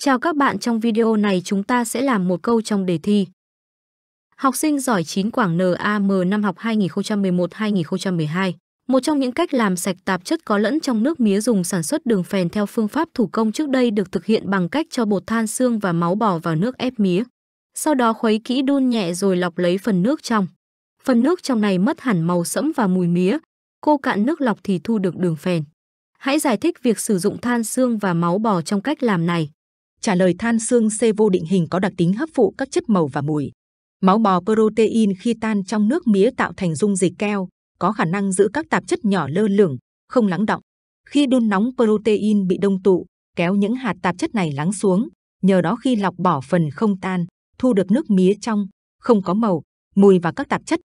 Chào các bạn trong video này chúng ta sẽ làm một câu trong đề thi. Học sinh giỏi 9 Quảng NAM năm học 2011-2012. Một trong những cách làm sạch tạp chất có lẫn trong nước mía dùng sản xuất đường phèn theo phương pháp thủ công trước đây được thực hiện bằng cách cho bột than xương và máu bò vào nước ép mía. Sau đó khuấy kỹ đun nhẹ rồi lọc lấy phần nước trong. Phần nước trong này mất hẳn màu sẫm và mùi mía. Cô cạn nước lọc thì thu được đường phèn. Hãy giải thích việc sử dụng than xương và máu bò trong cách làm này trả lời than xương C vô định hình có đặc tính hấp phụ các chất màu và mùi. Máu bò protein khi tan trong nước mía tạo thành dung dịch keo, có khả năng giữ các tạp chất nhỏ lơ lửng, không lắng động. Khi đun nóng protein bị đông tụ, kéo những hạt tạp chất này lắng xuống, nhờ đó khi lọc bỏ phần không tan, thu được nước mía trong, không có màu, mùi và các tạp chất